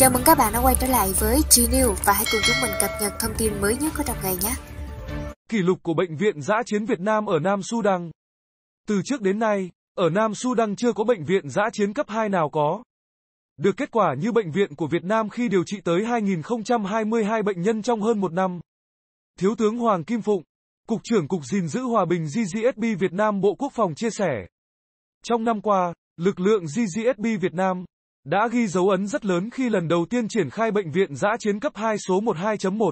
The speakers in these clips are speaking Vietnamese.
Chào mừng các bạn đã quay trở lại với G-News và hãy cùng chúng mình cập nhật thông tin mới nhất của trong ngày nhé. Kỷ lục của Bệnh viện Giã chiến Việt Nam ở Nam Sudan Từ trước đến nay, ở Nam Sudan chưa có bệnh viện giã chiến cấp 2 nào có. Được kết quả như bệnh viện của Việt Nam khi điều trị tới 2022 bệnh nhân trong hơn một năm. Thiếu tướng Hoàng Kim Phụng, Cục trưởng Cục gìn giữ hòa bình GGSB Việt Nam Bộ Quốc phòng chia sẻ. Trong năm qua, lực lượng GGSB Việt Nam đã ghi dấu ấn rất lớn khi lần đầu tiên triển khai bệnh viện giã chiến cấp 2 số 12.1.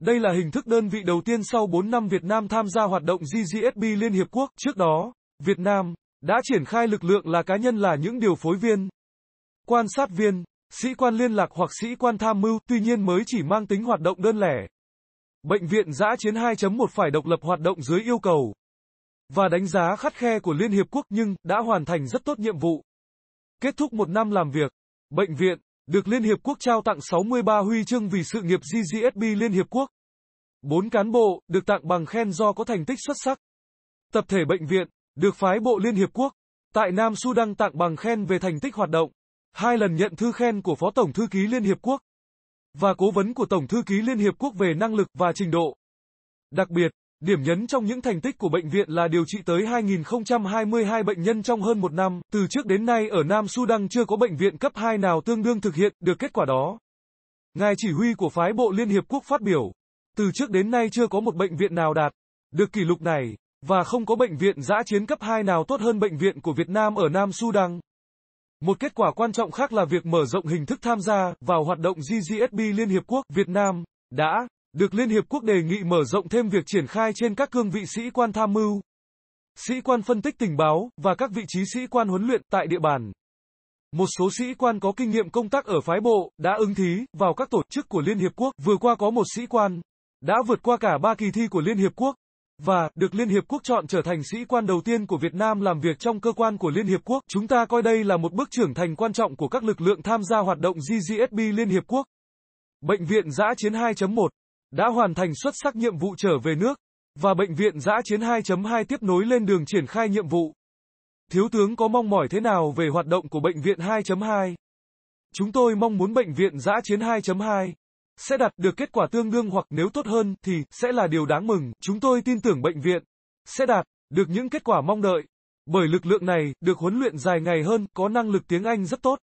Đây là hình thức đơn vị đầu tiên sau 4 năm Việt Nam tham gia hoạt động GGSB Liên Hiệp Quốc. Trước đó, Việt Nam đã triển khai lực lượng là cá nhân là những điều phối viên, quan sát viên, sĩ quan liên lạc hoặc sĩ quan tham mưu, tuy nhiên mới chỉ mang tính hoạt động đơn lẻ. Bệnh viện giã chiến 2.1 phải độc lập hoạt động dưới yêu cầu và đánh giá khắt khe của Liên Hiệp Quốc nhưng đã hoàn thành rất tốt nhiệm vụ. Kết thúc một năm làm việc, bệnh viện được Liên Hiệp Quốc trao tặng 63 huy chương vì sự nghiệp GGSB Liên Hiệp Quốc. Bốn cán bộ được tặng bằng khen do có thành tích xuất sắc. Tập thể bệnh viện được phái bộ Liên Hiệp Quốc tại Nam Sudan tặng bằng khen về thành tích hoạt động, hai lần nhận thư khen của Phó Tổng Thư ký Liên Hiệp Quốc và cố vấn của Tổng Thư ký Liên Hiệp Quốc về năng lực và trình độ. Đặc biệt, Điểm nhấn trong những thành tích của bệnh viện là điều trị tới 2022 bệnh nhân trong hơn một năm, từ trước đến nay ở Nam Sudan chưa có bệnh viện cấp 2 nào tương đương thực hiện được kết quả đó. Ngài chỉ huy của phái bộ Liên Hiệp Quốc phát biểu, từ trước đến nay chưa có một bệnh viện nào đạt được kỷ lục này, và không có bệnh viện giã chiến cấp 2 nào tốt hơn bệnh viện của Việt Nam ở Nam Sudan. Một kết quả quan trọng khác là việc mở rộng hình thức tham gia vào hoạt động GGSB Liên Hiệp Quốc Việt Nam đã được Liên Hiệp Quốc đề nghị mở rộng thêm việc triển khai trên các cương vị sĩ quan tham mưu, sĩ quan phân tích tình báo, và các vị trí sĩ quan huấn luyện tại địa bàn. Một số sĩ quan có kinh nghiệm công tác ở phái bộ, đã ứng thí, vào các tổ chức của Liên Hiệp Quốc, vừa qua có một sĩ quan, đã vượt qua cả ba kỳ thi của Liên Hiệp Quốc, và, được Liên Hiệp Quốc chọn trở thành sĩ quan đầu tiên của Việt Nam làm việc trong cơ quan của Liên Hiệp Quốc. Chúng ta coi đây là một bước trưởng thành quan trọng của các lực lượng tham gia hoạt động GGSB Liên Hiệp Quốc. Bệnh viện giã chiến 2.1 đã hoàn thành xuất sắc nhiệm vụ trở về nước, và Bệnh viện giã chiến 2.2 tiếp nối lên đường triển khai nhiệm vụ. Thiếu tướng có mong mỏi thế nào về hoạt động của Bệnh viện 2.2? Chúng tôi mong muốn Bệnh viện giã chiến 2.2 sẽ đạt được kết quả tương đương hoặc nếu tốt hơn thì sẽ là điều đáng mừng. Chúng tôi tin tưởng bệnh viện sẽ đạt được những kết quả mong đợi. Bởi lực lượng này được huấn luyện dài ngày hơn, có năng lực tiếng Anh rất tốt.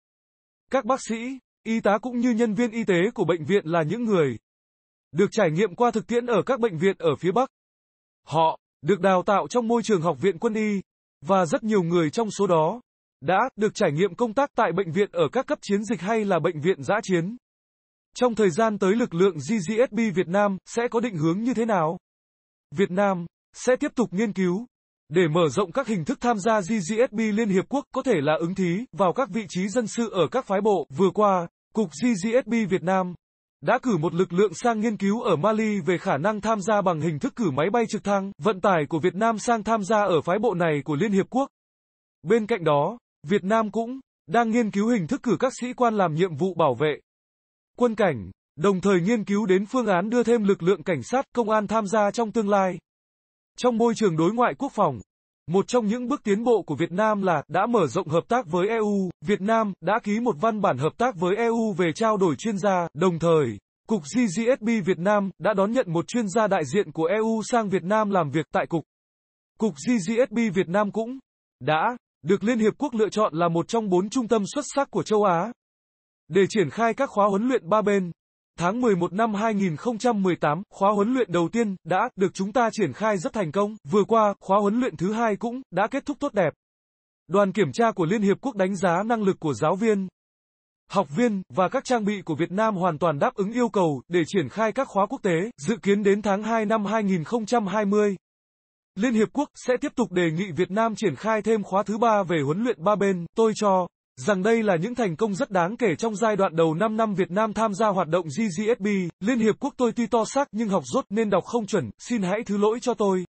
Các bác sĩ, y tá cũng như nhân viên y tế của bệnh viện là những người được trải nghiệm qua thực tiễn ở các bệnh viện ở phía Bắc. Họ được đào tạo trong môi trường học viện quân y và rất nhiều người trong số đó đã được trải nghiệm công tác tại bệnh viện ở các cấp chiến dịch hay là bệnh viện giã chiến. Trong thời gian tới lực lượng GGSB Việt Nam sẽ có định hướng như thế nào? Việt Nam sẽ tiếp tục nghiên cứu để mở rộng các hình thức tham gia GGSB Liên Hiệp Quốc có thể là ứng thí vào các vị trí dân sự ở các phái bộ. Vừa qua, Cục GGSB Việt Nam đã cử một lực lượng sang nghiên cứu ở Mali về khả năng tham gia bằng hình thức cử máy bay trực thăng, vận tải của Việt Nam sang tham gia ở phái bộ này của Liên Hiệp Quốc. Bên cạnh đó, Việt Nam cũng đang nghiên cứu hình thức cử các sĩ quan làm nhiệm vụ bảo vệ quân cảnh, đồng thời nghiên cứu đến phương án đưa thêm lực lượng cảnh sát, công an tham gia trong tương lai. Trong môi trường đối ngoại quốc phòng, một trong những bước tiến bộ của Việt Nam là đã mở rộng hợp tác với EU, Việt Nam đã ký một văn bản hợp tác với EU về trao đổi chuyên gia, đồng thời Cục GGSB Việt Nam đã đón nhận một chuyên gia đại diện của EU sang Việt Nam làm việc tại Cục. Cục GGSB Việt Nam cũng đã được Liên Hiệp Quốc lựa chọn là một trong bốn trung tâm xuất sắc của châu Á. Để triển khai các khóa huấn luyện ba bên, Tháng 11 năm 2018, khóa huấn luyện đầu tiên đã được chúng ta triển khai rất thành công. Vừa qua, khóa huấn luyện thứ hai cũng đã kết thúc tốt đẹp. Đoàn kiểm tra của Liên Hiệp Quốc đánh giá năng lực của giáo viên, học viên và các trang bị của Việt Nam hoàn toàn đáp ứng yêu cầu để triển khai các khóa quốc tế, dự kiến đến tháng 2 năm 2020. Liên Hiệp Quốc sẽ tiếp tục đề nghị Việt Nam triển khai thêm khóa thứ ba về huấn luyện ba bên, tôi cho rằng đây là những thành công rất đáng kể trong giai đoạn đầu 5 năm Việt Nam tham gia hoạt động GGSB, Liên Hiệp Quốc tôi tuy to xác nhưng học rốt nên đọc không chuẩn, xin hãy thứ lỗi cho tôi.